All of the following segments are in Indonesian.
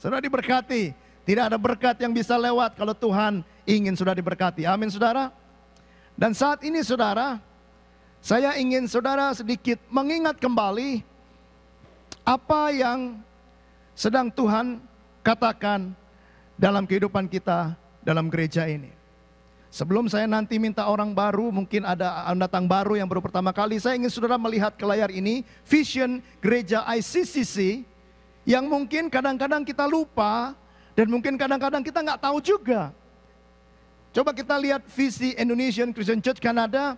Saudara diberkati. Tidak ada berkat yang bisa lewat kalau Tuhan ingin sudah diberkati. Amin saudara. Dan saat ini saudara, saya ingin saudara sedikit mengingat kembali apa yang sedang Tuhan katakan dalam kehidupan kita dalam gereja ini. Sebelum saya nanti minta orang baru, mungkin ada datang baru yang baru pertama kali, saya ingin saudara melihat ke layar ini, Vision Gereja ICCC yang mungkin kadang-kadang kita lupa dan mungkin kadang-kadang kita nggak tahu juga. Coba kita lihat visi Indonesian Christian Church Kanada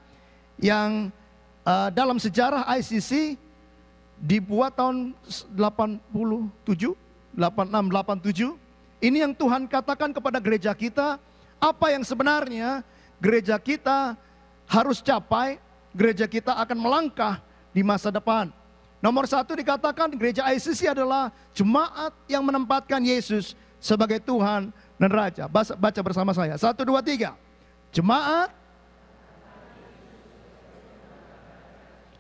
yang uh, dalam sejarah ICC dibuat tahun 87, 86, 87. Ini yang Tuhan katakan kepada gereja kita, apa yang sebenarnya gereja kita harus capai, gereja kita akan melangkah di masa depan. Nomor satu dikatakan gereja ICC adalah jemaat yang menempatkan Yesus sebagai Tuhan dan Raja. Baca bersama saya. Satu, dua, tiga. Jemaat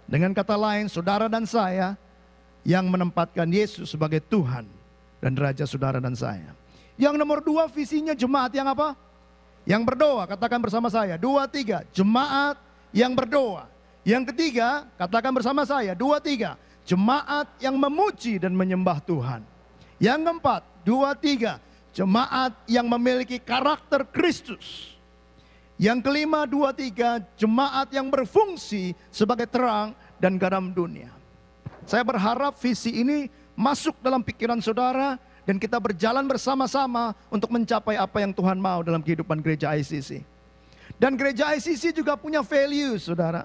Dengan kata lain, saudara dan saya yang menempatkan Yesus sebagai Tuhan dan Raja saudara dan saya. Yang nomor dua visinya jemaat yang apa? Yang berdoa, katakan bersama saya. Dua, tiga, jemaat yang berdoa. Yang ketiga, katakan bersama saya. Dua, tiga, jemaat yang memuji dan menyembah Tuhan. Yang keempat, dua, tiga, jemaat yang memiliki karakter Kristus. Yang kelima, dua, tiga, jemaat yang berfungsi sebagai terang dan garam dunia. Saya berharap visi ini masuk dalam pikiran saudara dan kita berjalan bersama-sama untuk mencapai apa yang Tuhan mau dalam kehidupan gereja ICC. Dan gereja ICC juga punya value, saudara.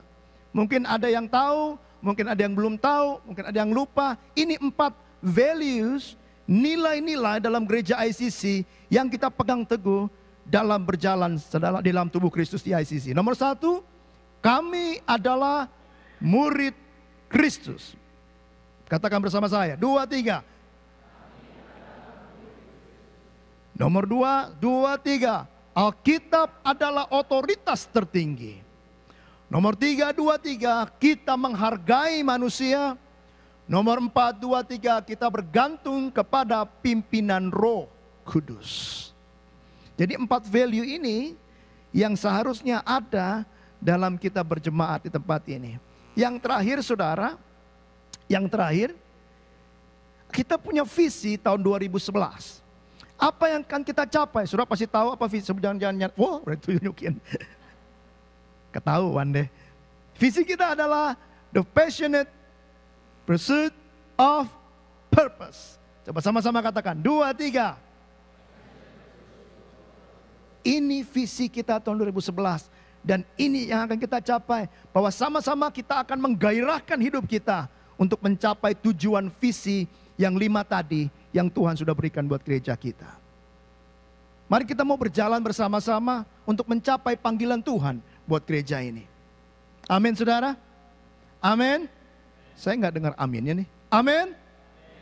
Mungkin ada yang tahu mungkin ada yang belum tahu, mungkin ada yang lupa. Ini empat values, nilai-nilai dalam gereja ICC yang kita pegang teguh dalam berjalan dalam tubuh Kristus di ICC. Nomor satu, kami adalah murid Kristus. Katakan bersama saya, dua, tiga. Nomor dua, dua, tiga. Alkitab adalah otoritas tertinggi. Nomor tiga dua tiga kita menghargai manusia. Nomor empat dua tiga kita bergantung kepada pimpinan Roh Kudus. Jadi empat value ini yang seharusnya ada dalam kita berjemaat di tempat ini. Yang terakhir saudara, yang terakhir kita punya visi tahun 2011. Apa yang akan kita capai? Saudara pasti tahu apa visi. Jangan-jangan, wow, nyukin ketahuan deh. Visi kita adalah the passionate pursuit of purpose. Coba sama-sama katakan, dua, tiga. Ini visi kita tahun 2011 dan ini yang akan kita capai bahwa sama-sama kita akan menggairahkan hidup kita untuk mencapai tujuan visi yang lima tadi yang Tuhan sudah berikan buat gereja kita. Mari kita mau berjalan bersama-sama untuk mencapai panggilan Tuhan buat gereja ini. Amin saudara? Amin? Saya nggak dengar aminnya nih. Amin?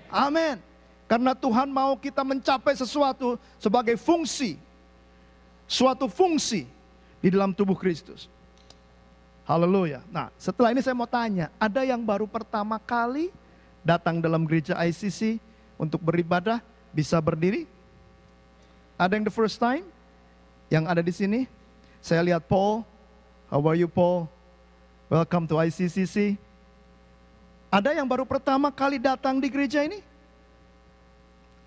Amin. Karena Tuhan mau kita mencapai sesuatu sebagai fungsi. Suatu fungsi di dalam tubuh Kristus. Haleluya. Nah setelah ini saya mau tanya. Ada yang baru pertama kali datang dalam gereja ICC untuk beribadah bisa berdiri? Ada yang the first time? Yang ada di sini? Saya lihat Paul, How are you, Paul? Welcome to ICCC. Ada yang baru pertama kali datang di gereja ini?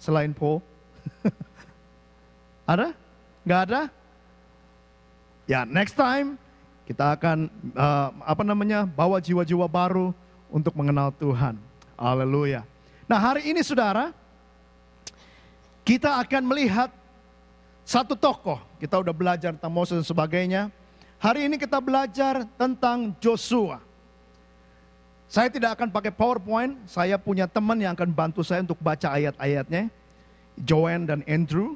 Selain Paul. ada? Gak ada? Ya, next time kita akan uh, apa namanya? bawa jiwa-jiwa baru untuk mengenal Tuhan. Haleluya. Nah, hari ini Saudara, kita akan melihat satu tokoh. Kita udah belajar tentang Moses dan sebagainya. Hari ini kita belajar tentang Joshua. Saya tidak akan pakai PowerPoint, saya punya teman yang akan bantu saya untuk baca ayat-ayatnya. Joanne dan Andrew,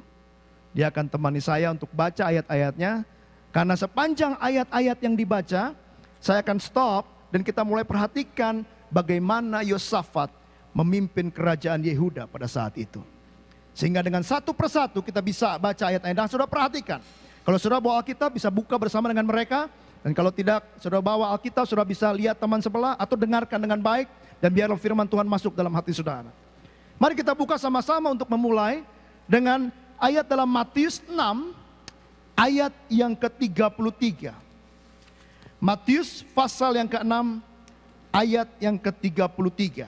dia akan temani saya untuk baca ayat-ayatnya. Karena sepanjang ayat-ayat yang dibaca, saya akan stop dan kita mulai perhatikan bagaimana Yosafat memimpin kerajaan Yehuda pada saat itu. Sehingga dengan satu persatu kita bisa baca ayat-ayat. Dan sudah perhatikan, kalau saudara bawa Alkitab bisa buka bersama dengan mereka. Dan kalau tidak saudara bawa Alkitab saudara bisa lihat teman sebelah atau dengarkan dengan baik. Dan biarlah firman Tuhan masuk dalam hati saudara. Mari kita buka sama-sama untuk memulai dengan ayat dalam Matius 6 ayat yang ke-33. Matius pasal yang ke-6 ayat yang ke-33.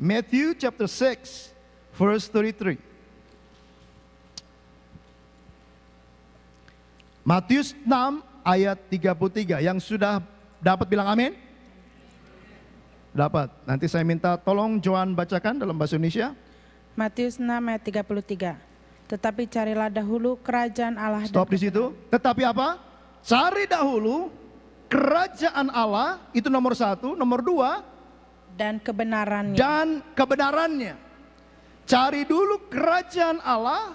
Matthew chapter 6 verse 33. Matius 6 ayat 33 yang sudah dapat bilang amin? Dapat. Nanti saya minta tolong Johan bacakan dalam bahasa Indonesia. Matius 6 ayat 33. Tetapi carilah dahulu kerajaan Allah. Stop di situ. Tetapi apa? Cari dahulu kerajaan Allah itu nomor satu, nomor dua. Dan kebenarannya. Dan kebenarannya. Cari dulu kerajaan Allah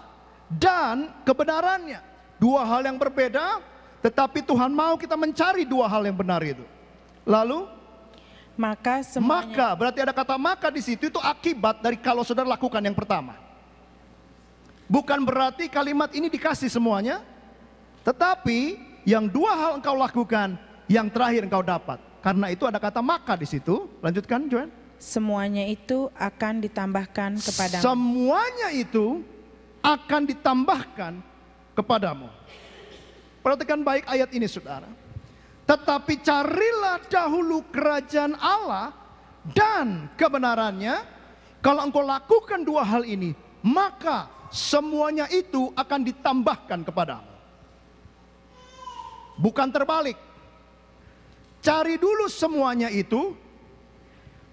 dan kebenarannya. Dua hal yang berbeda, tetapi Tuhan mau kita mencari dua hal yang benar itu. Lalu maka semuanya. Maka berarti ada kata maka di situ itu akibat dari kalau saudara lakukan yang pertama. Bukan berarti kalimat ini dikasih semuanya, tetapi yang dua hal engkau lakukan, yang terakhir engkau dapat. Karena itu ada kata maka di situ. Lanjutkan, Joanne. Semuanya itu akan ditambahkan kepada. Semuanya itu akan ditambahkan kepadamu. Perhatikan baik ayat ini saudara. Tetapi carilah dahulu kerajaan Allah dan kebenarannya. Kalau engkau lakukan dua hal ini, maka semuanya itu akan ditambahkan kepadamu. Bukan terbalik. Cari dulu semuanya itu,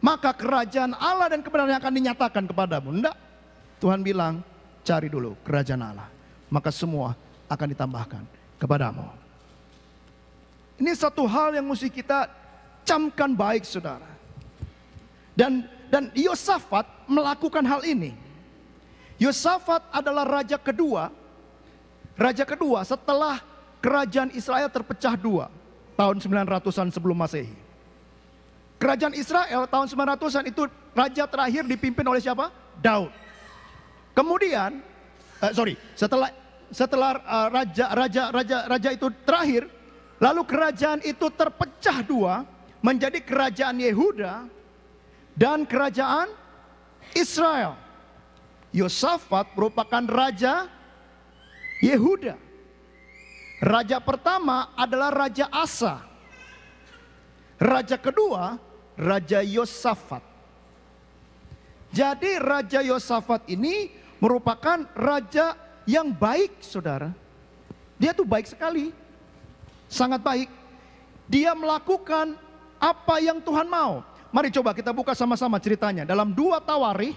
maka kerajaan Allah dan kebenarannya akan dinyatakan kepadamu. Enggak. Tuhan bilang, cari dulu kerajaan Allah maka semua akan ditambahkan kepadamu. Ini satu hal yang mesti kita camkan baik saudara. Dan dan Yosafat melakukan hal ini. Yosafat adalah raja kedua. Raja kedua setelah kerajaan Israel terpecah dua tahun 900-an sebelum Masehi. Kerajaan Israel tahun 900-an itu raja terakhir dipimpin oleh siapa? Daud. Kemudian, eh, sorry, setelah setelah uh, raja raja raja raja itu terakhir, lalu kerajaan itu terpecah dua menjadi kerajaan Yehuda dan kerajaan Israel. Yosafat merupakan raja Yehuda. Raja pertama adalah raja Asa. Raja kedua, raja Yosafat. Jadi raja Yosafat ini merupakan raja yang baik saudara, dia tuh baik sekali, sangat baik. Dia melakukan apa yang Tuhan mau. Mari coba kita buka sama-sama ceritanya. Dalam dua tawari,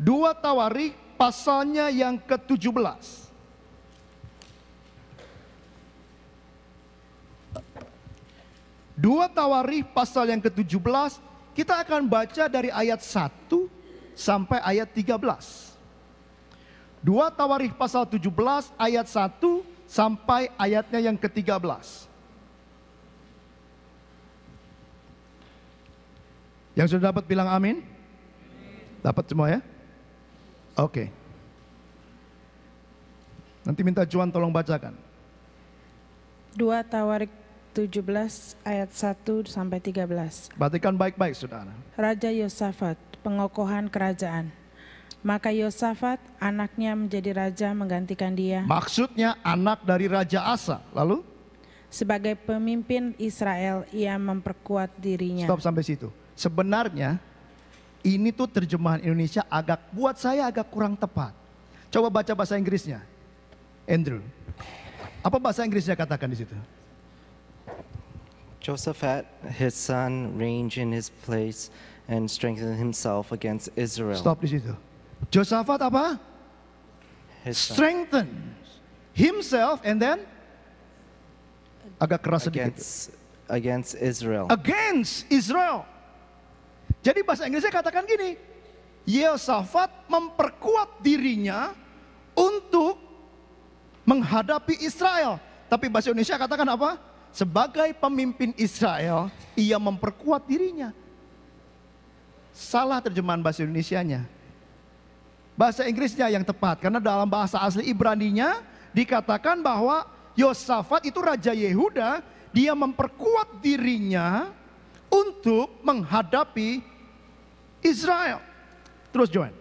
dua tawari pasalnya yang ke-17. Dua tawari pasal yang ke-17 kita akan baca dari ayat 1 sampai ayat 13. 2 Tawarikh pasal 17 ayat 1 sampai ayatnya yang ke-13. Yang sudah dapat bilang amin? Dapat semua ya? Oke. Okay. Nanti minta Juan tolong bacakan. 2 Tawarikh 17 ayat 1 sampai 13. Perhatikan baik-baik saudara. Raja Yosafat, pengokohan kerajaan. Maka Yosafat anaknya menjadi raja menggantikan dia. Maksudnya anak dari Raja Asa. Lalu? Sebagai pemimpin Israel ia memperkuat dirinya. Stop sampai situ. Sebenarnya ini tuh terjemahan Indonesia agak buat saya agak kurang tepat. Coba baca bahasa Inggrisnya. Andrew. Apa bahasa Inggrisnya katakan di situ? had his son, range in his place and strengthen himself against Israel. Stop di situ. Josafat apa? Strengthen himself and then agak keras sedikit. Against, against Israel. Against Israel. Jadi bahasa Inggrisnya katakan gini, Yosafat memperkuat dirinya untuk menghadapi Israel. Tapi bahasa Indonesia katakan apa? Sebagai pemimpin Israel, ia memperkuat dirinya. Salah terjemahan bahasa Indonesianya bahasa Inggrisnya yang tepat. Karena dalam bahasa asli Ibraninya dikatakan bahwa Yosafat itu Raja Yehuda, dia memperkuat dirinya untuk menghadapi Israel. Terus Joan.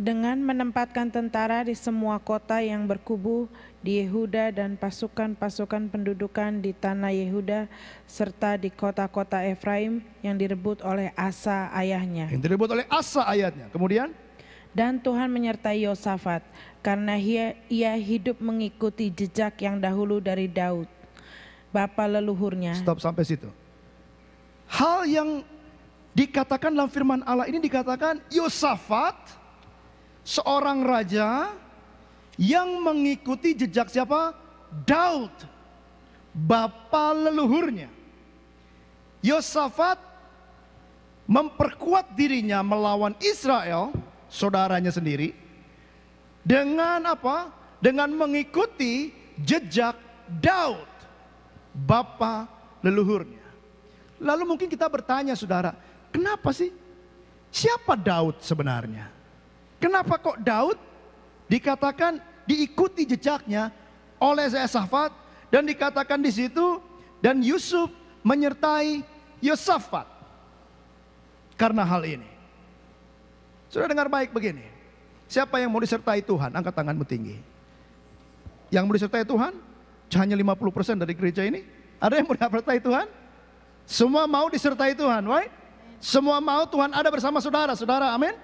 Dengan menempatkan tentara di semua kota yang berkubu di Yehuda dan pasukan-pasukan pendudukan di tanah Yehuda serta di kota-kota Efraim yang direbut oleh Asa ayahnya. Yang direbut oleh Asa ayahnya. Kemudian dan Tuhan menyertai Yosafat karena ia, ia hidup mengikuti jejak yang dahulu dari Daud, bapa leluhurnya. Stop sampai situ. Hal yang dikatakan dalam firman Allah ini dikatakan Yosafat seorang raja yang mengikuti jejak siapa? Daud, bapa leluhurnya. Yosafat memperkuat dirinya melawan Israel, saudaranya sendiri, dengan apa? Dengan mengikuti jejak Daud, bapa leluhurnya. Lalu mungkin kita bertanya saudara, kenapa sih? Siapa Daud sebenarnya? Kenapa kok Daud dikatakan diikuti jejaknya oleh Yosafat dan dikatakan di situ dan Yusuf menyertai Yosafat karena hal ini. Sudah dengar baik begini. Siapa yang mau disertai Tuhan? Angkat tanganmu tinggi. Yang mau disertai Tuhan? Hanya 50% dari gereja ini. Ada yang mau disertai Tuhan? Semua mau disertai Tuhan, right? Semua mau Tuhan ada bersama saudara. Saudara, amin?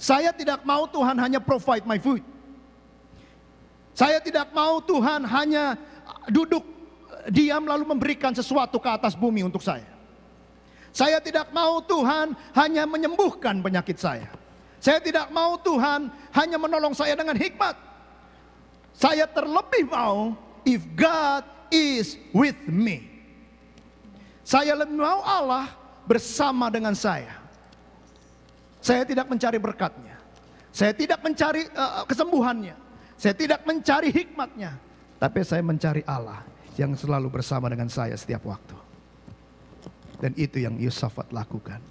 Saya tidak mau Tuhan hanya provide my food. Saya tidak mau Tuhan hanya duduk diam lalu memberikan sesuatu ke atas bumi untuk saya. Saya tidak mau Tuhan hanya menyembuhkan penyakit saya. Saya tidak mau Tuhan hanya menolong saya dengan hikmat. Saya terlebih mau if God is with me. Saya lebih mau Allah bersama dengan saya. Saya tidak mencari berkatnya. Saya tidak mencari uh, kesembuhannya. Saya tidak mencari hikmatnya, tapi saya mencari Allah yang selalu bersama dengan saya setiap waktu. Dan itu yang Yusafat lakukan.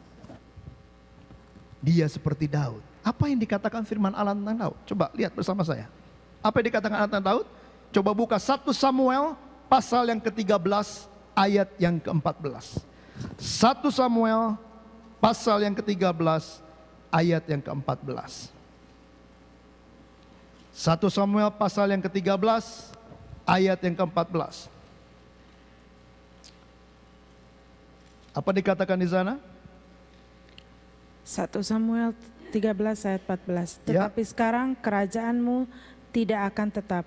Dia seperti Daud. Apa yang dikatakan firman Allah tentang Daud? Coba lihat bersama saya. Apa yang dikatakan Allah tentang Daud? Coba buka 1 Samuel pasal yang ke-13 ayat yang ke-14. 1 Samuel pasal yang ke-13 ayat yang ke-14. 1 Samuel pasal yang ke-13 ayat yang ke-14. Apa dikatakan di sana? 1 Samuel 13 ayat 14. Ya. Tetapi ya. sekarang kerajaanmu tidak akan tetap.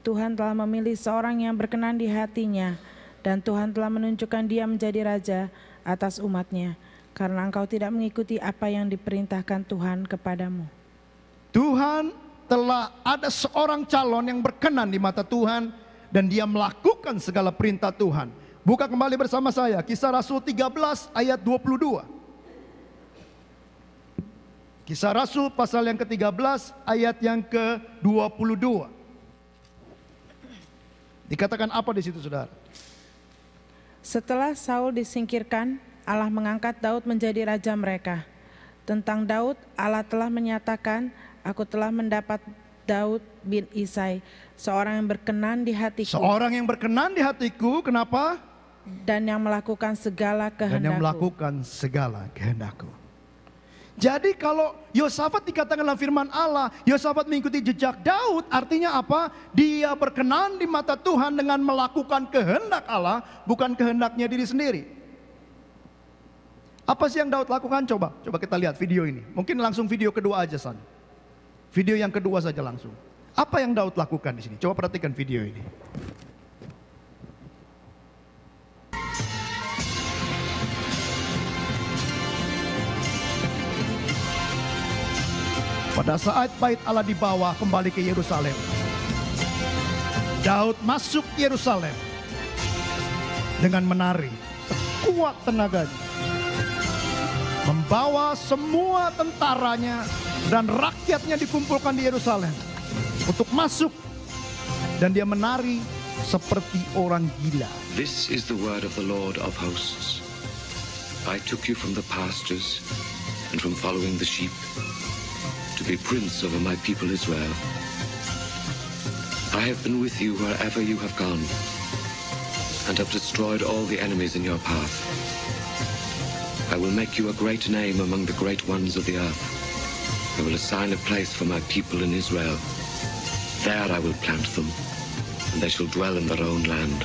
Tuhan telah memilih seorang yang berkenan di hatinya dan Tuhan telah menunjukkan dia menjadi raja atas umatnya karena engkau tidak mengikuti apa yang diperintahkan Tuhan kepadamu. Tuhan telah ada seorang calon yang berkenan di mata Tuhan dan dia melakukan segala perintah Tuhan. Buka kembali bersama saya kisah Rasul 13 ayat 22. Kisah Rasul pasal yang ke-13 ayat yang ke-22. Dikatakan apa di situ Saudara? Setelah Saul disingkirkan, Allah mengangkat Daud menjadi raja mereka. Tentang Daud, Allah telah menyatakan aku telah mendapat Daud bin Isai, seorang yang berkenan di hatiku. Seorang yang berkenan di hatiku, kenapa? Dan yang melakukan segala kehendakku. Dan yang melakukan segala kehendakku. Jadi kalau Yosafat dikatakan dalam firman Allah, Yosafat mengikuti jejak Daud, artinya apa? Dia berkenan di mata Tuhan dengan melakukan kehendak Allah, bukan kehendaknya diri sendiri. Apa sih yang Daud lakukan? Coba, coba kita lihat video ini. Mungkin langsung video kedua aja, San. Video yang kedua saja langsung. Apa yang Daud lakukan di sini? Coba perhatikan video ini. Pada saat bait Allah dibawa kembali ke Yerusalem. Daud masuk Yerusalem dengan menari sekuat tenaganya. Membawa semua tentaranya dan rakyatnya dikumpulkan di Yerusalem untuk masuk dan dia menari seperti orang gila. This is the word of the Lord of hosts. I took you from the pastures and from following the sheep to be prince over my people Israel. I have been with you wherever you have gone and have destroyed all the enemies in your path. I will make you a great name among the great ones of the earth. I will assign a place for my people in Israel. There I will plant them, and they shall dwell in their own land.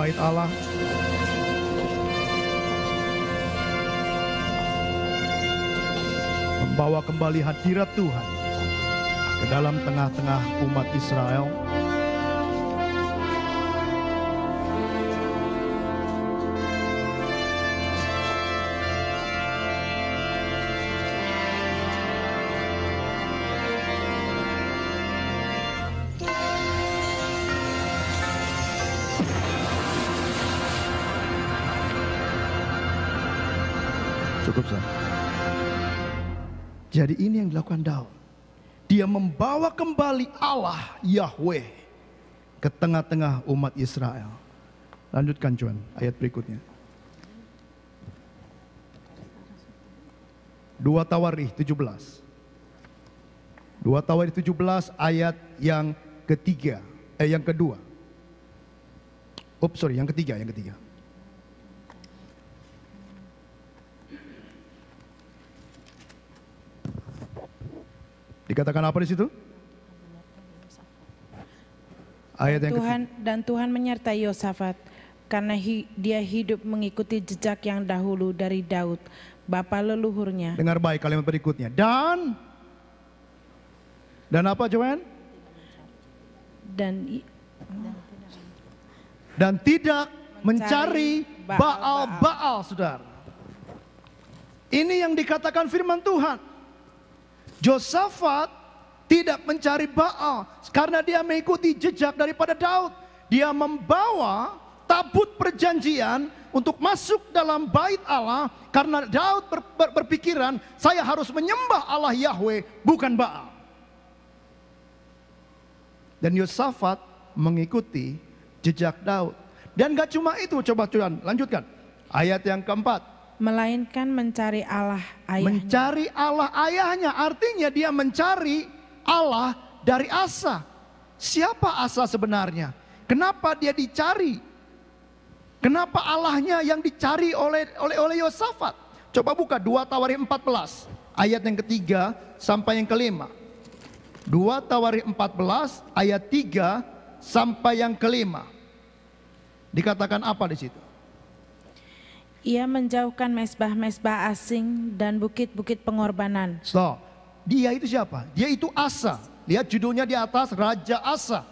bait Allah. Membawa kembali hadirat Tuhan ke dalam tengah-tengah umat Israel. Allah Yahweh ke tengah-tengah umat Israel. Lanjutkan Juan ayat berikutnya. Dua Tawarikh 17. Dua Tawarikh 17 ayat yang ketiga, eh yang kedua. Ups, sorry, yang ketiga, yang ketiga. Dikatakan apa di situ? Ayat yang Tuhan ketiga. dan Tuhan menyertai Yosafat karena hi, dia hidup mengikuti jejak yang dahulu dari Daud, bapa leluhurnya. Dengar baik kalimat berikutnya. Dan dan apa Joen? Dan dan tidak mencari baal-baal, saudara. Ini yang dikatakan firman Tuhan. Josafat tidak mencari Baal karena dia mengikuti jejak daripada Daud. Dia membawa tabut perjanjian untuk masuk dalam bait Allah karena Daud ber, ber, berpikiran saya harus menyembah Allah Yahweh bukan Baal. Dan Yosafat mengikuti jejak Daud. Dan gak cuma itu, coba Tuhan lanjutkan. Ayat yang keempat. Melainkan mencari Allah ayahnya. Mencari Allah ayahnya, artinya dia mencari Allah dari Asa. Siapa Asa sebenarnya? Kenapa dia dicari? Kenapa Allahnya yang dicari oleh oleh oleh Yosafat? Coba buka 2 Tawari 14 ayat yang ketiga sampai yang kelima. 2 Tawari 14 ayat 3 sampai yang kelima. Dikatakan apa di situ? Ia menjauhkan mesbah-mesbah asing dan bukit-bukit pengorbanan. Stop. Dia itu siapa? Dia itu Asa. Lihat judulnya di atas, Raja Asa.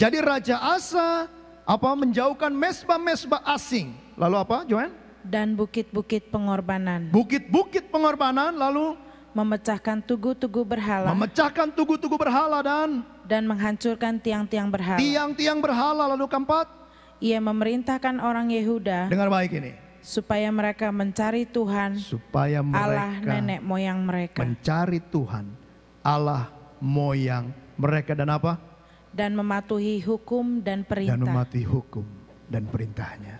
Jadi Raja Asa apa menjauhkan mesbah-mesbah asing. Lalu apa, Joen? Dan bukit-bukit pengorbanan. Bukit-bukit pengorbanan lalu memecahkan tugu-tugu berhala. Memecahkan tugu-tugu berhala dan dan menghancurkan tiang-tiang berhala. Tiang-tiang berhala lalu keempat, ia memerintahkan orang Yehuda. Dengar baik ini supaya mereka mencari Tuhan supaya mereka Allah nenek moyang mereka mencari Tuhan Allah moyang mereka dan apa dan mematuhi hukum dan perintah dan mematuhi hukum dan perintahnya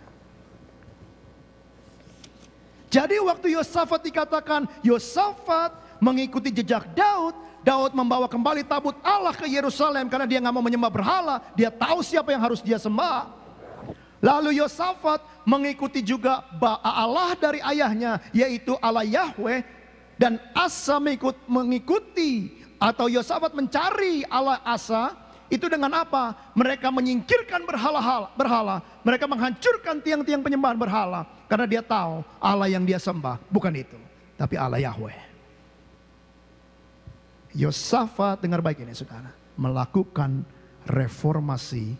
jadi waktu Yosafat dikatakan Yosafat mengikuti jejak Daud Daud membawa kembali tabut Allah ke Yerusalem karena dia nggak mau menyembah berhala dia tahu siapa yang harus dia sembah Lalu Yosafat mengikuti juga Allah dari ayahnya yaitu Allah Yahweh dan Asa mengikut, mengikuti atau Yosafat mencari Allah Asa itu dengan apa? Mereka menyingkirkan berhala hal berhala. Mereka menghancurkan tiang-tiang penyembahan berhala karena dia tahu Allah yang dia sembah bukan itu, tapi Allah Yahweh. Yosafat dengar baik ini saudara, melakukan reformasi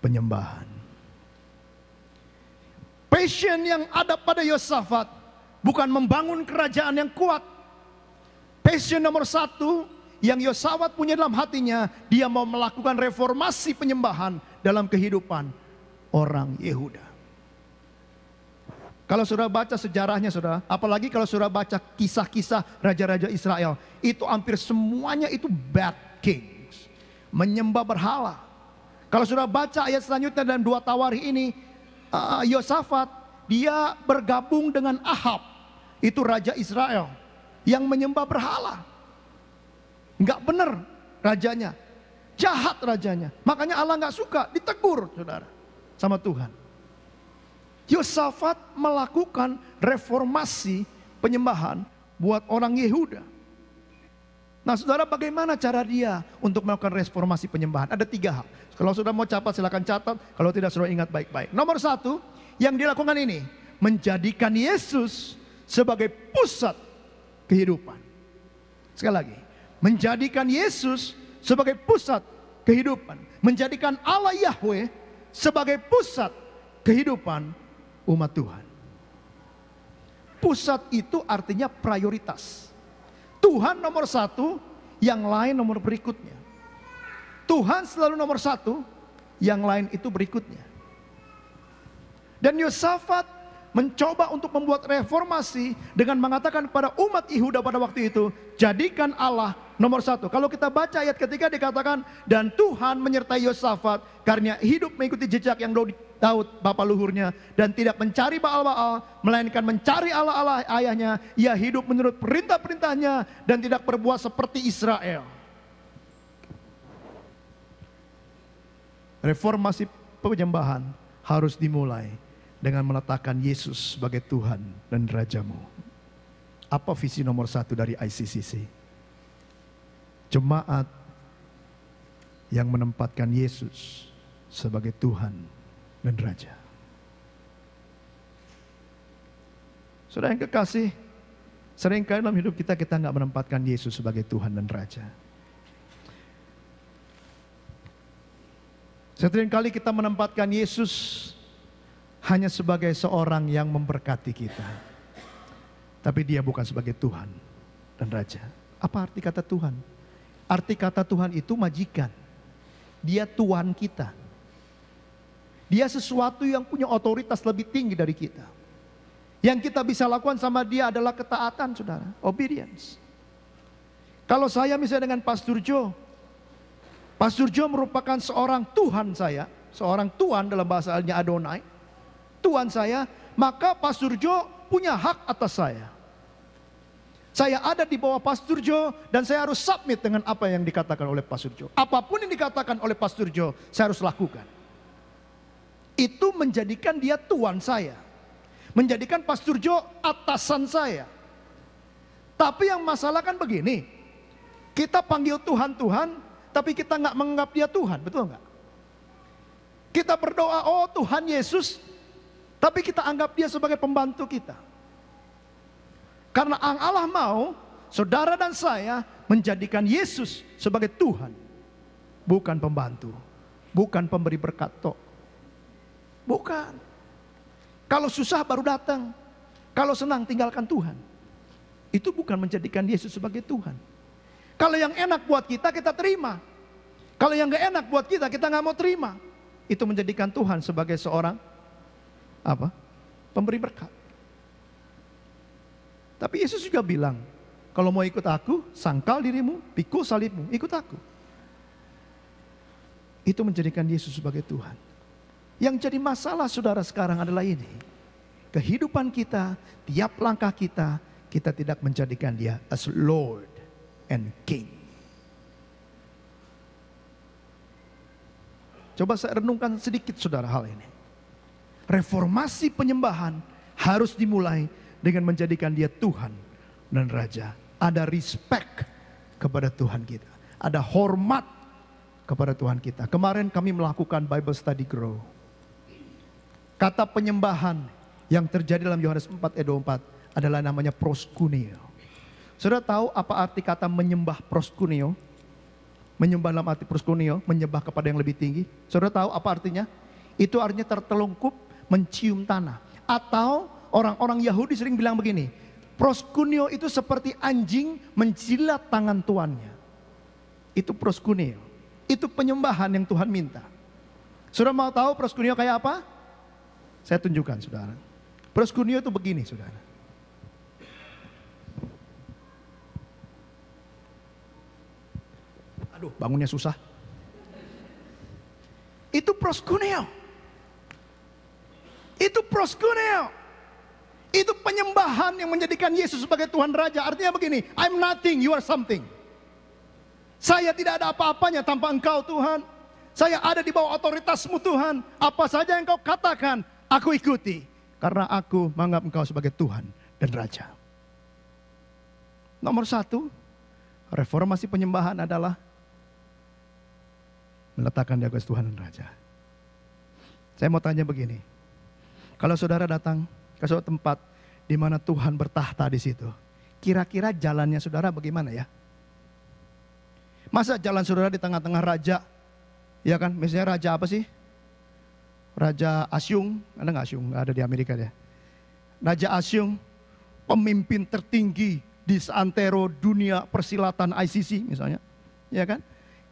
penyembahan. Passion yang ada pada Yosafat bukan membangun kerajaan yang kuat. Passion nomor satu yang Yosafat punya dalam hatinya, dia mau melakukan reformasi penyembahan dalam kehidupan orang Yehuda. Kalau sudah baca sejarahnya saudara, apalagi kalau sudah baca kisah-kisah raja-raja Israel, itu hampir semuanya itu bad kings. Menyembah berhala. Kalau sudah baca ayat selanjutnya dan dua tawari ini, uh, Yosafat dia bergabung dengan Ahab itu raja Israel yang menyembah berhala. Nggak benar rajanya. Jahat rajanya. Makanya Allah nggak suka, ditegur saudara sama Tuhan. Yosafat melakukan reformasi penyembahan buat orang Yehuda. Nah saudara bagaimana cara dia untuk melakukan reformasi penyembahan? Ada tiga hal. Kalau sudah mau catat silahkan catat. Kalau tidak sudah ingat baik-baik. Nomor satu yang dilakukan ini. Menjadikan Yesus sebagai pusat kehidupan. Sekali lagi. Menjadikan Yesus sebagai pusat kehidupan. Menjadikan Allah Yahweh sebagai pusat kehidupan umat Tuhan. Pusat itu artinya prioritas. Tuhan nomor satu, yang lain nomor berikutnya. Tuhan selalu nomor satu, yang lain itu berikutnya. Dan Yosafat mencoba untuk membuat reformasi dengan mengatakan kepada umat Yehuda pada waktu itu, jadikan Allah nomor satu. Kalau kita baca ayat ketiga dikatakan, dan Tuhan menyertai Yosafat karena hidup mengikuti jejak yang Daud bapak luhurnya dan tidak mencari Baal-Baal melainkan mencari Allah-Allah ayahnya ia hidup menurut perintah-perintahnya dan tidak berbuat seperti Israel reformasi penyembahan harus dimulai dengan meletakkan Yesus sebagai Tuhan dan Rajamu. Apa visi nomor satu dari ICCC? Jemaat yang menempatkan Yesus sebagai Tuhan dan Raja. Saudara yang kekasih, seringkali dalam hidup kita kita nggak menempatkan Yesus sebagai Tuhan dan Raja. Seringkali kita menempatkan Yesus hanya sebagai seorang yang memberkati kita. Tapi dia bukan sebagai Tuhan dan Raja. Apa arti kata Tuhan? Arti kata Tuhan itu majikan. Dia Tuhan kita. Dia sesuatu yang punya otoritas lebih tinggi dari kita. Yang kita bisa lakukan sama dia adalah ketaatan saudara. Obedience. Kalau saya misalnya dengan Pastor Joe. Pastor Joe merupakan seorang Tuhan saya. Seorang Tuhan dalam bahasanya Adonai Tuhan saya, maka Pak Surjo punya hak atas saya. Saya ada di bawah Pak Surjo dan saya harus submit dengan apa yang dikatakan oleh Pak Surjo. Apapun yang dikatakan oleh Pak Surjo, saya harus lakukan. Itu menjadikan dia tuan saya. Menjadikan Pak Surjo atasan saya. Tapi yang masalah kan begini, kita panggil Tuhan Tuhan, tapi kita nggak menganggap dia Tuhan, betul nggak? Kita berdoa, oh Tuhan Yesus, tapi kita anggap dia sebagai pembantu kita. Karena Allah mau saudara dan saya menjadikan Yesus sebagai Tuhan. Bukan pembantu. Bukan pemberi berkat tok. Bukan. Kalau susah baru datang. Kalau senang tinggalkan Tuhan. Itu bukan menjadikan Yesus sebagai Tuhan. Kalau yang enak buat kita, kita terima. Kalau yang gak enak buat kita, kita gak mau terima. Itu menjadikan Tuhan sebagai seorang apa? Pemberi berkat. Tapi Yesus juga bilang, kalau mau ikut aku, sangkal dirimu, pikul salibmu, ikut aku. Itu menjadikan Yesus sebagai Tuhan. Yang jadi masalah saudara sekarang adalah ini. Kehidupan kita, tiap langkah kita, kita tidak menjadikan dia as Lord and King. Coba saya renungkan sedikit saudara hal ini reformasi penyembahan harus dimulai dengan menjadikan dia Tuhan dan Raja. Ada respect kepada Tuhan kita. Ada hormat kepada Tuhan kita. Kemarin kami melakukan Bible Study Grow. Kata penyembahan yang terjadi dalam Yohanes 4 ayat 24 adalah namanya proskuneo. Sudah tahu apa arti kata menyembah proskuneo? Menyembah dalam arti proskuneo, menyembah kepada yang lebih tinggi. Sudah tahu apa artinya? Itu artinya tertelungkup mencium tanah. Atau orang-orang Yahudi sering bilang begini, proskunio itu seperti anjing menjilat tangan tuannya. Itu proskunio Itu penyembahan yang Tuhan minta. Sudah mau tahu proskunio kayak apa? Saya tunjukkan saudara. proskunio itu begini saudara. Aduh bangunnya susah. Itu proskunio itu proskuneo. Itu penyembahan yang menjadikan Yesus sebagai Tuhan Raja. Artinya begini, I'm nothing, you are something. Saya tidak ada apa-apanya tanpa engkau Tuhan. Saya ada di bawah otoritasmu Tuhan. Apa saja yang kau katakan, aku ikuti. Karena aku menganggap engkau sebagai Tuhan dan Raja. Nomor satu, reformasi penyembahan adalah meletakkan di atas Tuhan dan Raja. Saya mau tanya begini, kalau saudara datang ke suatu tempat di mana Tuhan bertahta di situ, kira-kira jalannya saudara bagaimana ya? Masa jalan saudara di tengah-tengah raja, ya kan? Misalnya raja apa sih? Raja Asyung, ada nggak Asyung? Ada di Amerika ya. Raja Asyung, pemimpin tertinggi di seantero dunia persilatan ICC misalnya. Ya kan?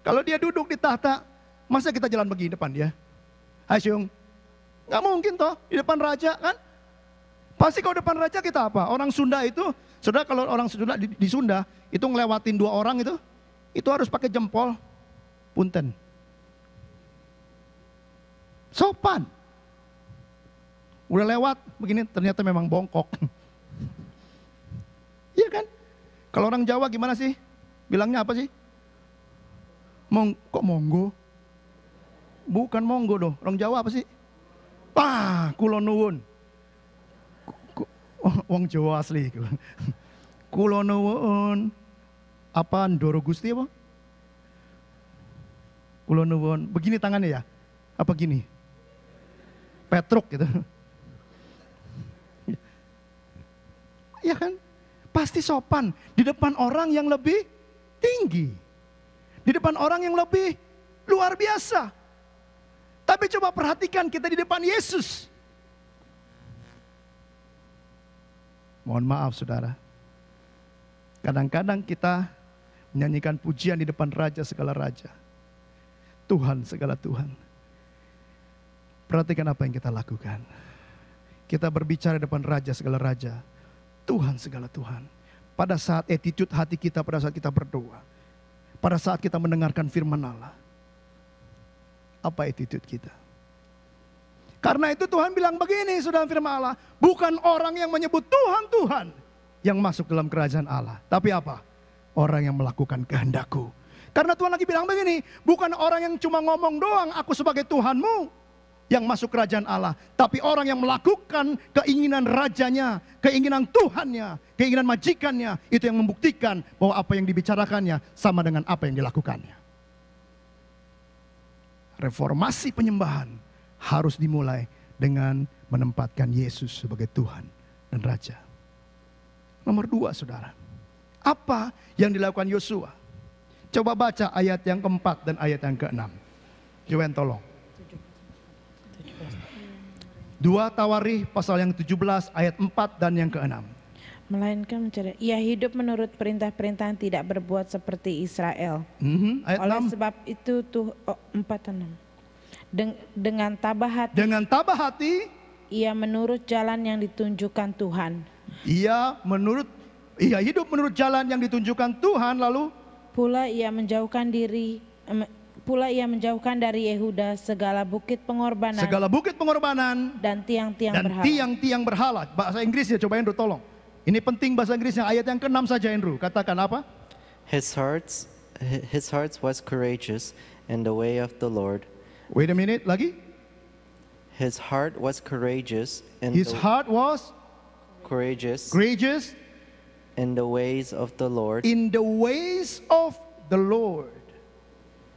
Kalau dia duduk di tahta, masa kita jalan begini depan dia? Asyung, Gak mungkin toh, di depan raja kan. Pasti kalau depan raja kita apa? Orang Sunda itu, saudara kalau orang Sunda di, di Sunda, itu ngelewatin dua orang itu, itu harus pakai jempol, punten. Sopan. Udah lewat, begini ternyata memang bongkok. Iya kan? Kalau orang Jawa gimana sih? Bilangnya apa sih? Mong kok monggo? Bukan monggo dong. Orang Jawa apa sih? Pah, kulo nuwun. Oh, wong Jawa asli iku. Kulo nuwun. Apa Ndoro Gusti apa? Kulo nuwun. Begini tangannya ya. Apa gini? Petruk gitu. ya kan? Pasti sopan di depan orang yang lebih tinggi. Di depan orang yang lebih luar biasa. Tapi coba perhatikan kita di depan Yesus. Mohon maaf saudara. Kadang-kadang kita menyanyikan pujian di depan raja segala raja. Tuhan segala Tuhan. Perhatikan apa yang kita lakukan. Kita berbicara di depan raja segala raja. Tuhan segala Tuhan. Pada saat attitude hati kita pada saat kita berdoa. Pada saat kita mendengarkan firman Allah apa attitude kita. Karena itu Tuhan bilang begini, sudah firman Allah, bukan orang yang menyebut Tuhan, Tuhan yang masuk dalam kerajaan Allah. Tapi apa? Orang yang melakukan kehendakku. Karena Tuhan lagi bilang begini, bukan orang yang cuma ngomong doang, aku sebagai Tuhanmu yang masuk kerajaan Allah. Tapi orang yang melakukan keinginan rajanya, keinginan Tuhannya, keinginan majikannya, itu yang membuktikan bahwa apa yang dibicarakannya sama dengan apa yang dilakukannya reformasi penyembahan harus dimulai dengan menempatkan Yesus sebagai Tuhan dan Raja. Nomor dua saudara, apa yang dilakukan Yosua? Coba baca ayat yang keempat dan ayat yang keenam. Joen tolong. Dua Tawarih pasal yang 17 ayat 4 dan yang keenam melainkan mencari ia hidup menurut perintah-perintah yang tidak berbuat seperti Israel. Mm-hmm, ayat Oleh 6. sebab itu tuh oh, 4 6. Den, dengan tabah hati Dengan tabah hati ia menurut jalan yang ditunjukkan Tuhan. Ia menurut ia hidup menurut jalan yang ditunjukkan Tuhan lalu pula ia menjauhkan diri pula ia menjauhkan dari Yehuda segala bukit pengorbanan segala bukit pengorbanan dan tiang-tiang berhala dan tiang-tiang berhala bahasa Inggris ya cobain dulu tolong ini penting bahasa Inggrisnya ayat yang keenam saja Andrew. Katakan apa? His heart his heart was courageous in the way of the Lord. Wait a minute lagi. His heart was courageous in His the heart was courageous. Courageous in the ways of the Lord. In the ways of the Lord.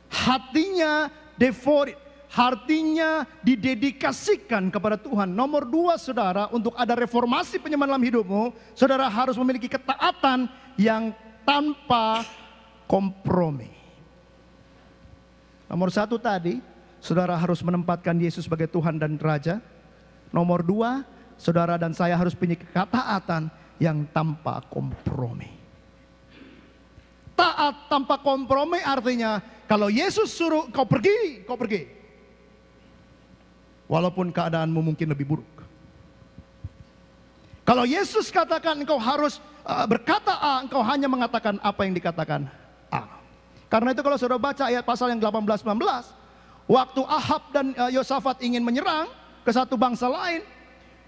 Hatinya devoted Artinya didedikasikan kepada Tuhan. Nomor dua saudara untuk ada reformasi penyembahan dalam hidupmu. Saudara harus memiliki ketaatan yang tanpa kompromi. Nomor satu tadi saudara harus menempatkan Yesus sebagai Tuhan dan Raja. Nomor dua saudara dan saya harus punya ketaatan yang tanpa kompromi. Taat tanpa kompromi artinya kalau Yesus suruh kau pergi, kau pergi. Walaupun keadaanmu mungkin lebih buruk. Kalau Yesus katakan engkau harus eh, berkata A, engkau hanya mengatakan apa yang dikatakan A. Karena itu kalau saudara baca ayat pasal yang 18-19, waktu Ahab dan eh, Yosafat ingin menyerang ke satu bangsa lain,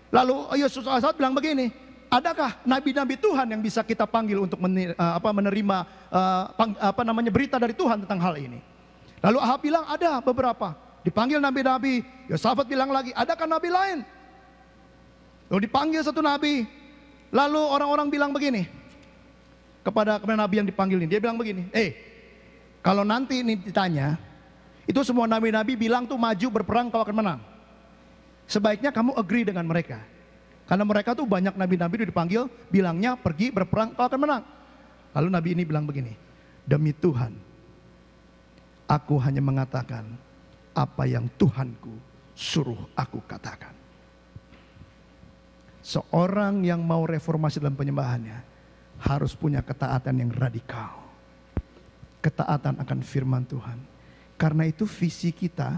lalu Yesus Yosafat bilang begini, adakah nabi-nabi Tuhan yang bisa kita panggil untuk eh, menerima apa namanya berita dari Tuhan tentang hal ini? Lalu Ahab bilang ada beberapa. Dipanggil nabi-nabi. Yosafat ya, bilang lagi, adakah nabi lain? Lalu dipanggil satu nabi. Lalu orang-orang bilang begini. Kepada, kepada nabi yang dipanggil ini. Dia bilang begini, eh kalau nanti ini ditanya. Itu semua nabi-nabi bilang tuh maju berperang kau akan menang. Sebaiknya kamu agree dengan mereka. Karena mereka tuh banyak nabi-nabi dipanggil. Bilangnya pergi berperang kau akan menang. Lalu nabi ini bilang begini. Demi Tuhan. Aku hanya mengatakan apa yang Tuhanku suruh aku katakan. Seorang yang mau reformasi dalam penyembahannya harus punya ketaatan yang radikal. Ketaatan akan firman Tuhan. Karena itu visi kita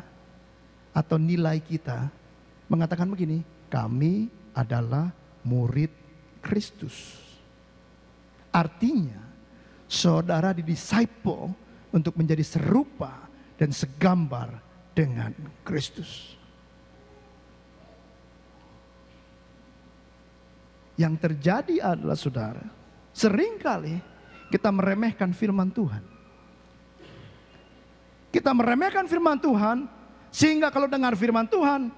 atau nilai kita mengatakan begini, kami adalah murid Kristus. Artinya, saudara didisciple untuk menjadi serupa dan segambar dengan Kristus. Yang terjadi adalah saudara, seringkali kita meremehkan firman Tuhan. Kita meremehkan firman Tuhan sehingga kalau dengar firman Tuhan,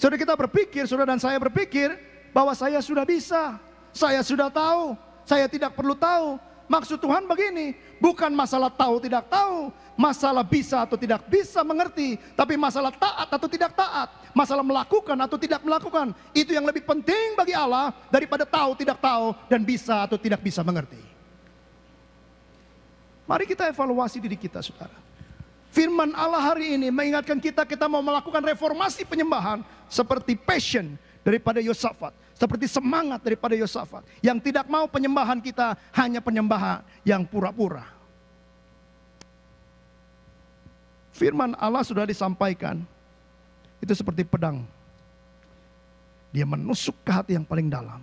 saudara kita berpikir, saudara dan saya berpikir bahwa saya sudah bisa, saya sudah tahu, saya tidak perlu tahu. Maksud Tuhan begini, bukan masalah tahu tidak tahu, masalah bisa atau tidak bisa mengerti, tapi masalah taat atau tidak taat, masalah melakukan atau tidak melakukan, itu yang lebih penting bagi Allah daripada tahu tidak tahu dan bisa atau tidak bisa mengerti. Mari kita evaluasi diri kita, saudara. Firman Allah hari ini mengingatkan kita, kita mau melakukan reformasi penyembahan seperti passion daripada Yosafat, seperti semangat daripada Yosafat, yang tidak mau penyembahan kita hanya penyembahan yang pura-pura. Firman Allah sudah disampaikan. Itu seperti pedang. Dia menusuk ke hati yang paling dalam.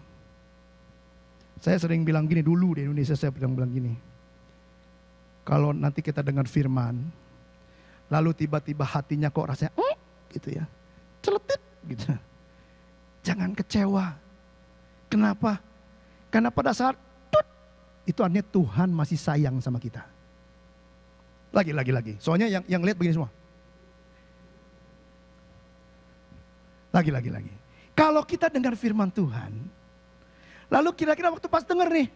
Saya sering bilang gini dulu di Indonesia saya bilang bilang gini. Kalau nanti kita dengar firman, lalu tiba-tiba hatinya kok rasanya mm, gitu ya. Celetit gitu. Jangan kecewa. Kenapa? Karena pada saat itu artinya Tuhan masih sayang sama kita. Lagi, lagi, lagi. Soalnya yang yang lihat begini semua. Lagi, lagi, lagi. Kalau kita dengar firman Tuhan, lalu kira-kira waktu pas dengar nih,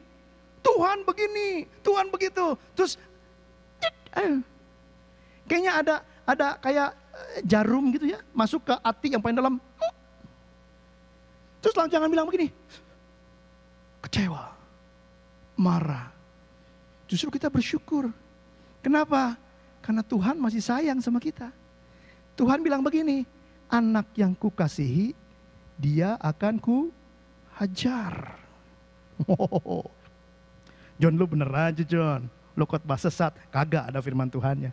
Tuhan begini, Tuhan begitu. Terus eh. kayaknya ada ada kayak eh, jarum gitu ya, masuk ke hati yang paling dalam. Hmm. Terus langsung jangan bilang begini, kecewa, marah. Justru kita bersyukur. Kenapa? Karena Tuhan masih sayang sama kita. Tuhan bilang begini, anak yang kukasihi, dia akan ku hajar. Oh, John lu bener aja John. Lu khotbah sesat, kagak ada firman Tuhannya.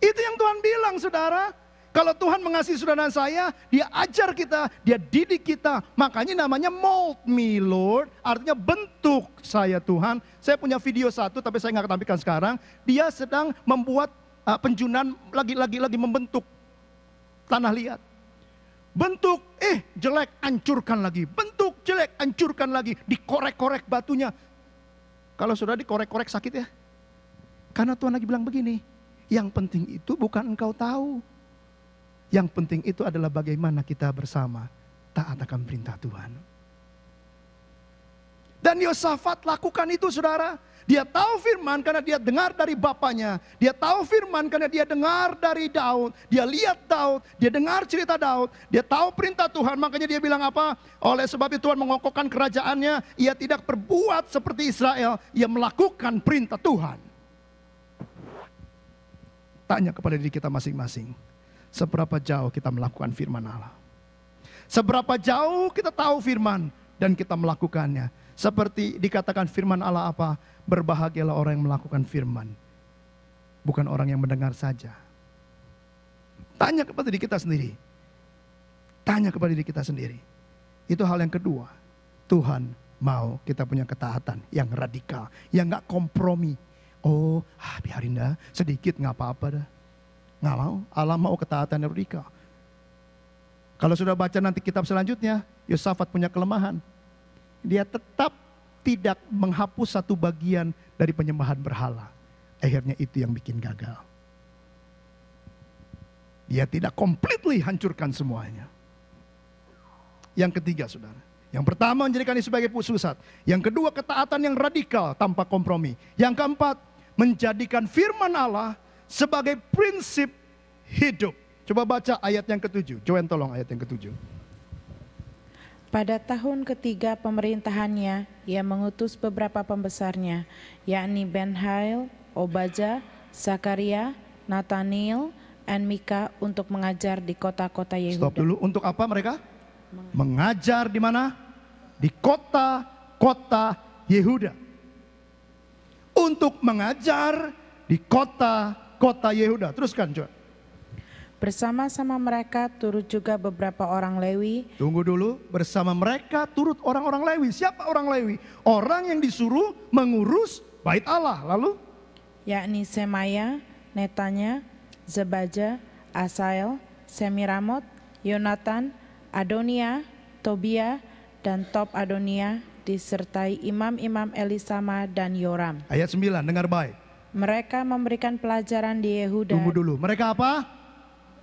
Itu yang Tuhan bilang saudara. Kalau Tuhan mengasihi saudara dan saya, dia ajar kita, dia didik kita. Makanya namanya mold me Lord, artinya bentuk saya Tuhan. Saya punya video satu tapi saya nggak tampilkan sekarang. Dia sedang membuat uh, penjunan lagi-lagi lagi membentuk tanah liat. Bentuk, eh jelek, hancurkan lagi. Bentuk jelek, hancurkan lagi. Dikorek-korek batunya. Kalau sudah dikorek-korek sakit ya. Karena Tuhan lagi bilang begini, yang penting itu bukan engkau tahu yang penting itu adalah bagaimana kita bersama taat akan perintah Tuhan. Dan Yosafat lakukan itu saudara. Dia tahu firman karena dia dengar dari bapaknya. Dia tahu firman karena dia dengar dari Daud. Dia lihat Daud, dia dengar cerita Daud. Dia tahu perintah Tuhan, makanya dia bilang apa? Oleh sebab itu Tuhan mengokokkan kerajaannya, ia tidak berbuat seperti Israel. Ia melakukan perintah Tuhan. Tanya kepada diri kita masing-masing seberapa jauh kita melakukan firman Allah. Seberapa jauh kita tahu firman dan kita melakukannya. Seperti dikatakan firman Allah apa? Berbahagialah orang yang melakukan firman. Bukan orang yang mendengar saja. Tanya kepada diri kita sendiri. Tanya kepada diri kita sendiri. Itu hal yang kedua. Tuhan mau kita punya ketaatan yang radikal. Yang gak kompromi. Oh, ah, biarin dah. Sedikit gak apa-apa dah. Nggak mau. Allah mau ketaatan dari Rika. Kalau sudah baca nanti kitab selanjutnya, Yosafat punya kelemahan. Dia tetap tidak menghapus satu bagian dari penyembahan berhala. Akhirnya itu yang bikin gagal. Dia tidak completely hancurkan semuanya. Yang ketiga saudara. Yang pertama menjadikan ini sebagai pusat. Yang kedua ketaatan yang radikal tanpa kompromi. Yang keempat menjadikan firman Allah sebagai prinsip hidup. Coba baca ayat yang ketujuh. Joen tolong ayat yang ketujuh. Pada tahun ketiga pemerintahannya, ia mengutus beberapa pembesarnya, yakni Ben-Hail, Obaja, Zakaria, Nathaniel, dan Mika untuk mengajar di kota-kota Yehuda. Stop dulu, untuk apa mereka? Mengajar di mana? Di kota-kota Yehuda. Untuk mengajar di kota kota Yehuda. Teruskan, John. Bersama-sama mereka turut juga beberapa orang Lewi. Tunggu dulu, bersama mereka turut orang-orang Lewi. Siapa orang Lewi? Orang yang disuruh mengurus bait Allah. Lalu? Yakni Semaya, Netanya, Zebaja, Asael, Semiramot, Yonatan, Adonia, Tobia, dan Top Adonia disertai imam-imam Elisama dan Yoram. Ayat 9, dengar baik. Mereka memberikan pelajaran di Yehuda. Tunggu dulu, mereka apa?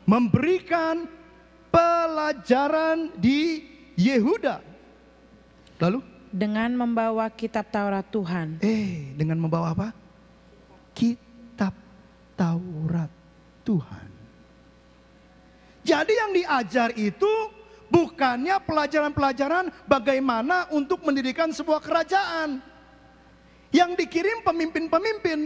Memberikan pelajaran di Yehuda. Lalu? Dengan membawa kitab Taurat Tuhan. Eh, dengan membawa apa? Kitab Taurat Tuhan. Jadi yang diajar itu bukannya pelajaran-pelajaran bagaimana untuk mendirikan sebuah kerajaan. Yang dikirim pemimpin-pemimpin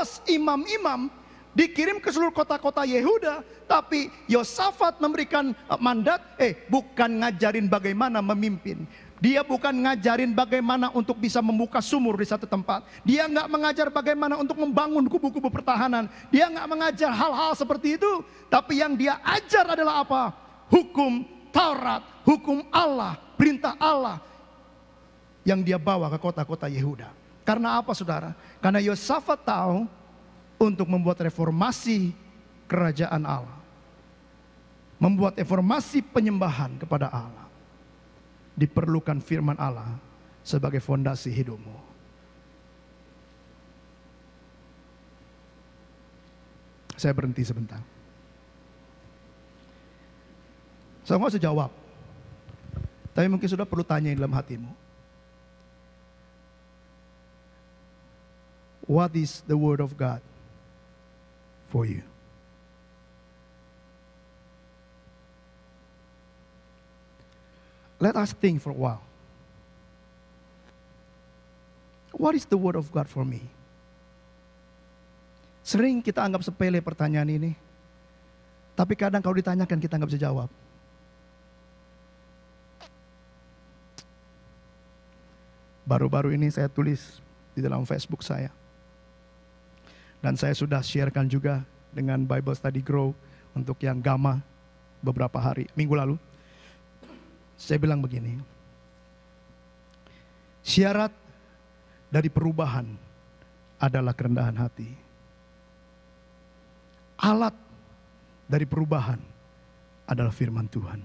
12 imam-imam dikirim ke seluruh kota-kota Yehuda, tapi Yosafat memberikan eh, mandat, eh bukan ngajarin bagaimana memimpin. Dia bukan ngajarin bagaimana untuk bisa membuka sumur di satu tempat. Dia nggak mengajar bagaimana untuk membangun kubu-kubu pertahanan. Dia nggak mengajar hal-hal seperti itu. Tapi yang dia ajar adalah apa? Hukum Taurat, hukum Allah, perintah Allah yang dia bawa ke kota-kota Yehuda. Karena apa saudara? Karena Yosafat tahu untuk membuat reformasi kerajaan Allah. Membuat reformasi penyembahan kepada Allah. Diperlukan firman Allah sebagai fondasi hidupmu. Saya berhenti sebentar. Saya nggak sejawab, Tapi mungkin sudah perlu tanya dalam hatimu. what is the Word of God for you? Let us think for a while. What is the Word of God for me? Sering kita anggap sepele pertanyaan ini, tapi kadang kalau ditanyakan kita nggak bisa jawab. Baru-baru ini saya tulis di dalam Facebook saya. Dan saya sudah sharekan juga dengan Bible Study Grow untuk yang Gama beberapa hari, minggu lalu. Saya bilang begini, syarat dari perubahan adalah kerendahan hati. Alat dari perubahan adalah firman Tuhan.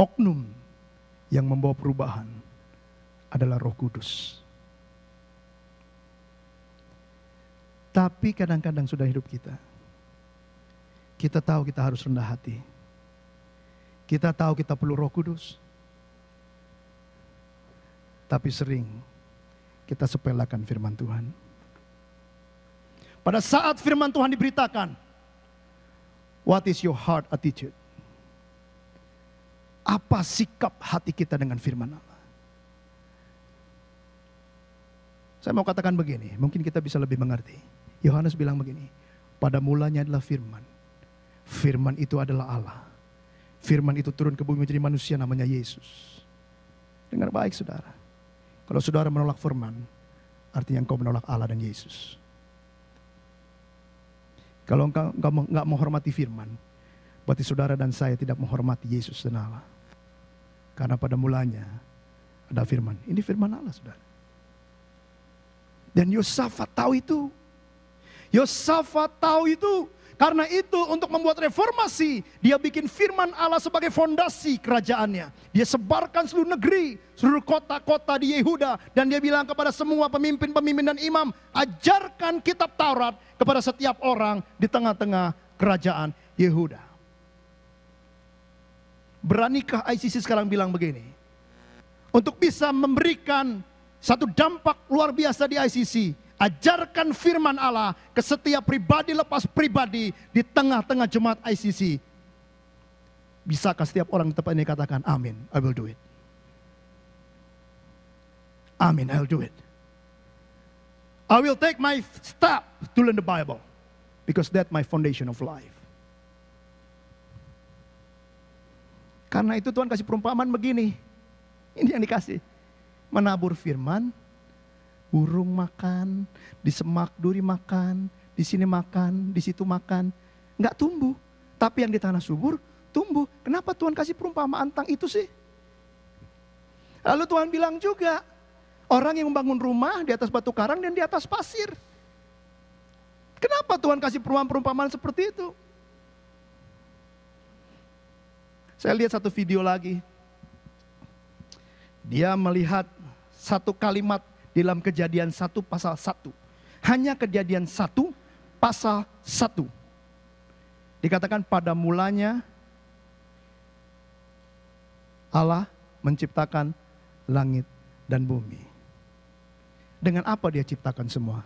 Oknum yang membawa perubahan adalah Roh Kudus. Tapi kadang-kadang sudah hidup kita. Kita tahu kita harus rendah hati. Kita tahu kita perlu roh kudus. Tapi sering kita sepelakan firman Tuhan. Pada saat firman Tuhan diberitakan, what is your heart attitude? Apa sikap hati kita dengan firman Allah? Saya mau katakan begini, mungkin kita bisa lebih mengerti. Yohanes bilang begini, pada mulanya adalah firman. Firman itu adalah Allah. Firman itu turun ke bumi menjadi manusia namanya Yesus. Dengar baik saudara. Kalau saudara menolak firman, artinya engkau menolak Allah dan Yesus. Kalau engkau enggak menghormati firman, berarti saudara dan saya tidak menghormati Yesus dan Allah. Karena pada mulanya ada firman. Ini firman Allah saudara. Dan Yosafat tahu itu. Yosafat tahu itu. Karena itu untuk membuat reformasi, dia bikin firman Allah sebagai fondasi kerajaannya. Dia sebarkan seluruh negeri, seluruh kota-kota di Yehuda. Dan dia bilang kepada semua pemimpin-pemimpin dan imam, ajarkan kitab Taurat kepada setiap orang di tengah-tengah kerajaan Yehuda. Beranikah ICC sekarang bilang begini? Untuk bisa memberikan satu dampak luar biasa di ICC, Ajarkan firman Allah ke setiap pribadi lepas pribadi di tengah-tengah jemaat ICC. Bisakah setiap orang di tempat ini katakan, amin, I will do it. Amin, I will do it. I will take my step to learn the Bible because that my foundation of life. Karena itu Tuhan kasih perumpamaan begini. Ini yang dikasih. Menabur firman, burung makan, di semak duri makan, di sini makan, di situ makan. Nggak tumbuh. Tapi yang di tanah subur tumbuh. Kenapa Tuhan kasih perumpamaan tentang itu sih? Lalu Tuhan bilang juga, orang yang membangun rumah di atas batu karang dan di atas pasir. Kenapa Tuhan kasih perumpamaan-perumpamaan seperti itu? Saya lihat satu video lagi. Dia melihat satu kalimat dalam kejadian satu pasal satu Hanya kejadian satu pasal satu Dikatakan pada mulanya Allah menciptakan langit dan bumi. Dengan apa dia ciptakan semua?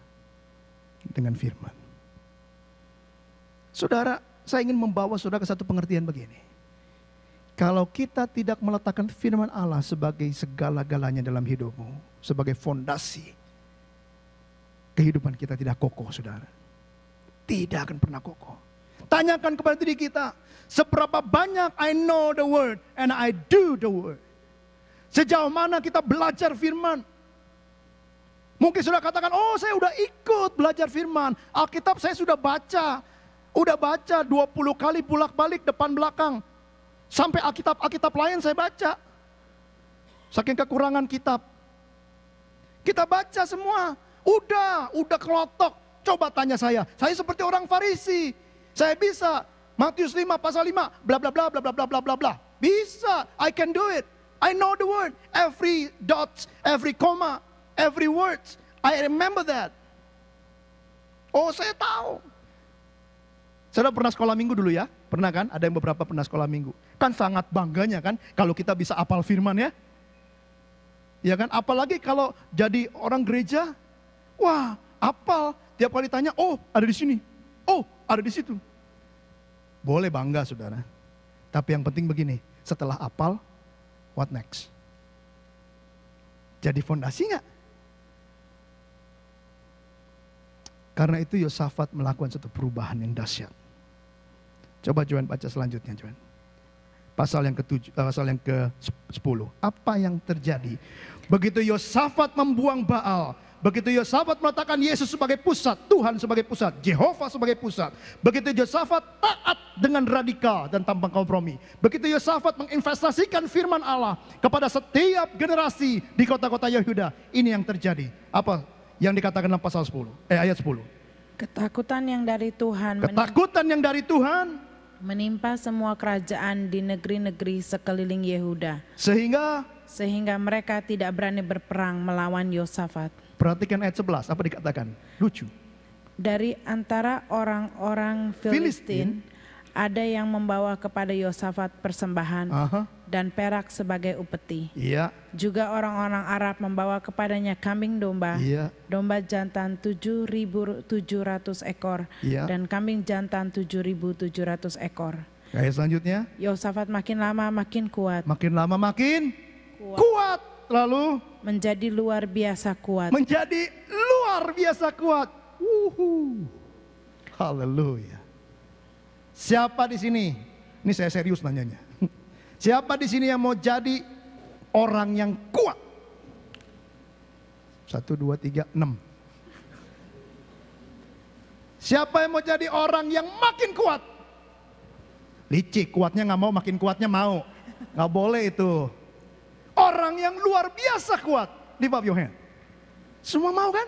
Dengan firman. Saudara, saya ingin membawa saudara ke satu pengertian begini. Kalau kita tidak meletakkan firman Allah sebagai segala-galanya dalam hidupmu, sebagai fondasi, kehidupan kita tidak kokoh, saudara. Tidak akan pernah kokoh. Tanyakan kepada diri kita, seberapa banyak I know the word and I do the word. Sejauh mana kita belajar firman, Mungkin sudah katakan, oh saya sudah ikut belajar firman. Alkitab saya sudah baca. Udah baca 20 kali bulak balik depan belakang. Sampai Alkitab-Alkitab lain saya baca. Saking kekurangan kitab. Kita baca semua. Udah, udah kelotok. Coba tanya saya. Saya seperti orang Farisi. Saya bisa. Matius 5 pasal 5. Bla bla bla bla bla bla bla bla bla. Bisa. I can do it. I know the word. Every dot every comma, every words. I remember that. Oh saya tahu. saya pernah sekolah minggu dulu ya? Pernah kan? Ada yang beberapa pernah sekolah minggu. Kan sangat bangganya kan kalau kita bisa apal firman ya. Ya kan? Apalagi kalau jadi orang gereja, wah apal. Tiap kali tanya, oh ada di sini. Oh ada di situ. Boleh bangga saudara. Tapi yang penting begini, setelah apal, what next? Jadi fondasi nggak? Karena itu Yosafat melakukan satu perubahan yang dahsyat. Coba Juan baca selanjutnya Juan. Eh, pasal yang ke pasal yang ke-10. Apa yang terjadi? Begitu Yosafat membuang Baal, Begitu Yosafat meletakkan Yesus sebagai pusat, Tuhan sebagai pusat, Jehova sebagai pusat. Begitu Yosafat taat dengan radikal dan tanpa kompromi. Begitu Yosafat menginvestasikan firman Allah kepada setiap generasi di kota-kota Yehuda. Ini yang terjadi. Apa yang dikatakan dalam pasal 10? Eh ayat 10. Ketakutan yang dari Tuhan. Ketakutan yang dari Tuhan menimpa semua kerajaan di negeri-negeri sekeliling Yehuda. Sehingga sehingga mereka tidak berani berperang melawan Yosafat. Perhatikan ayat 11 apa dikatakan? Lucu. Dari antara orang-orang Filistin, Filistin ada yang membawa kepada Yosafat persembahan Aha dan perak sebagai upeti. Iya. Juga orang-orang Arab membawa kepadanya kambing domba, iya. domba jantan 7.700 ekor, iya. dan kambing jantan 7.700 ekor. Ayat selanjutnya. Yosafat makin lama makin kuat. Makin lama makin kuat. kuat. Lalu menjadi luar biasa kuat. Menjadi luar biasa kuat. Uhu. Haleluya. Siapa di sini? Ini saya serius nanyanya. Siapa di sini yang mau jadi orang yang kuat? Satu, dua, tiga, enam. Siapa yang mau jadi orang yang makin kuat? Licik, kuatnya nggak mau, makin kuatnya mau. Nggak boleh itu. Orang yang luar biasa kuat. di up your Semua mau kan?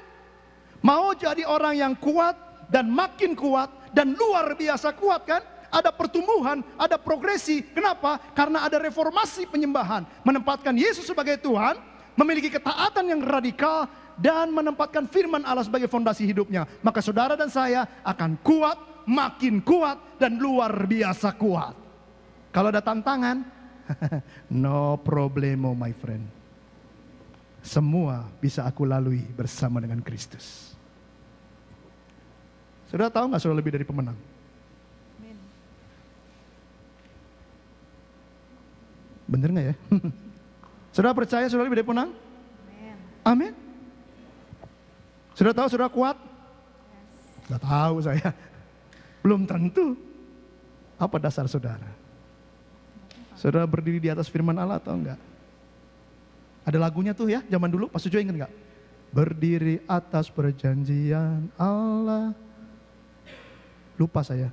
Mau jadi orang yang kuat dan makin kuat dan luar biasa kuat kan? ada pertumbuhan, ada progresi. Kenapa? Karena ada reformasi penyembahan. Menempatkan Yesus sebagai Tuhan, memiliki ketaatan yang radikal, dan menempatkan firman Allah sebagai fondasi hidupnya. Maka saudara dan saya akan kuat, makin kuat, dan luar biasa kuat. Kalau ada tantangan, no problemo my friend. Semua bisa aku lalui bersama dengan Kristus. Saudara tahu nggak saudara lebih dari pemenang? Bener nggak ya? Sudah percaya Sudah lebih dari punang? Amin. Sudah tahu sudah kuat? Yes. tahu saya. Belum tentu. Apa dasar saudara? Saudara berdiri di atas firman Allah atau enggak? Ada lagunya tuh ya, zaman dulu Pak Sujo ingat enggak? Berdiri atas perjanjian Allah. Lupa saya.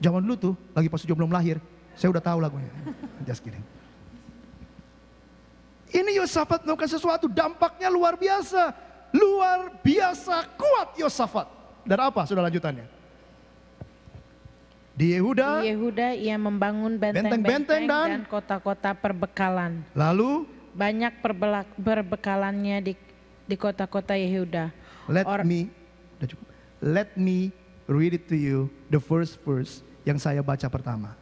Zaman dulu tuh, lagi Pak Sujo belum lahir. Saya udah tahu lagunya. Just kidding. Ini Yosafat melakukan sesuatu, dampaknya luar biasa. Luar biasa kuat Yosafat. Dan apa sudah lanjutannya? Di Yehuda, di Yehuda ia membangun benteng-benteng dan kota-kota perbekalan. Lalu banyak perbelak, perbekalannya di di kota-kota Yehuda. Let Or, me Let me read it to you the first verse yang saya baca pertama.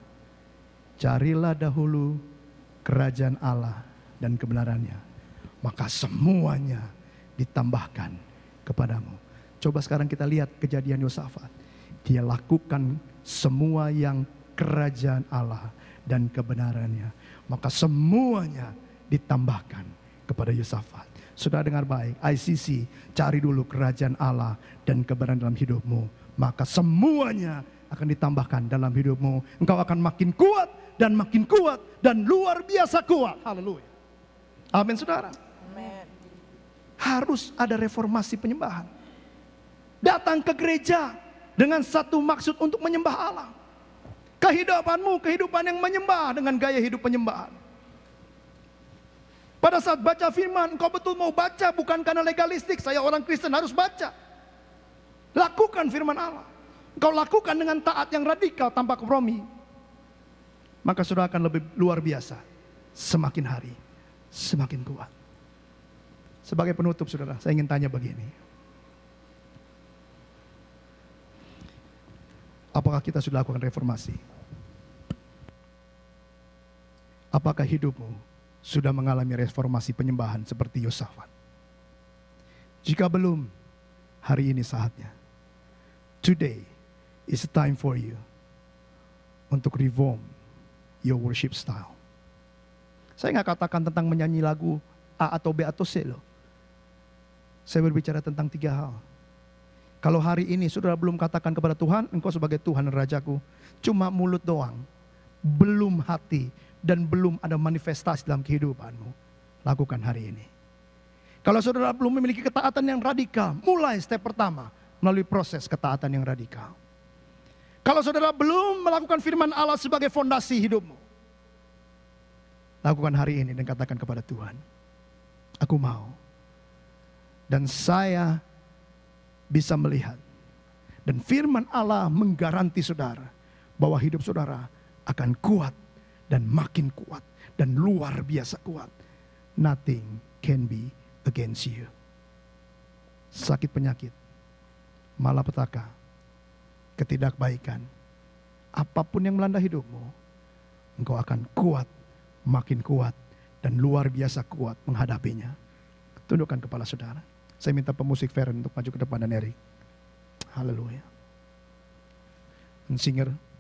Carilah dahulu kerajaan Allah dan kebenarannya. Maka semuanya ditambahkan kepadamu. Coba sekarang kita lihat kejadian Yosafat. Dia lakukan semua yang kerajaan Allah dan kebenarannya. Maka semuanya ditambahkan kepada Yosafat. Sudah dengar baik, ICC cari dulu kerajaan Allah dan kebenaran dalam hidupmu. Maka semuanya akan ditambahkan dalam hidupmu. Engkau akan makin kuat dan makin kuat dan luar biasa kuat. Haleluya. Amin saudara. Amen. Harus ada reformasi penyembahan. Datang ke gereja dengan satu maksud untuk menyembah Allah. Kehidupanmu, kehidupan yang menyembah dengan gaya hidup penyembahan. Pada saat baca firman, engkau betul mau baca bukan karena legalistik. Saya orang Kristen harus baca. Lakukan firman Allah. Kau lakukan dengan taat yang radikal tanpa kompromi, maka sudah akan lebih luar biasa. Semakin hari, semakin kuat. Sebagai penutup saudara, saya ingin tanya begini. Apakah kita sudah lakukan reformasi? Apakah hidupmu sudah mengalami reformasi penyembahan seperti Yosafat? Jika belum, hari ini saatnya. Today, It's time for you untuk reform your worship style. Saya nggak katakan tentang menyanyi lagu A atau B atau C loh. Saya berbicara tentang tiga hal. Kalau hari ini saudara belum katakan kepada Tuhan, engkau sebagai Tuhan Rajaku. Cuma mulut doang, belum hati, dan belum ada manifestasi dalam kehidupanmu. Lakukan hari ini. Kalau saudara belum memiliki ketaatan yang radikal, mulai step pertama melalui proses ketaatan yang radikal. Kalau saudara belum melakukan firman Allah sebagai fondasi hidupmu, lakukan hari ini dan katakan kepada Tuhan, aku mau. Dan saya bisa melihat. Dan firman Allah menggaranti saudara bahwa hidup saudara akan kuat dan makin kuat dan luar biasa kuat. Nothing can be against you. Sakit penyakit, malapetaka, ketidakbaikan. Apapun yang melanda hidupmu, engkau akan kuat, makin kuat, dan luar biasa kuat menghadapinya. Tundukkan kepala saudara. Saya minta pemusik Feren untuk maju ke depan dan Eric Haleluya. dan singer,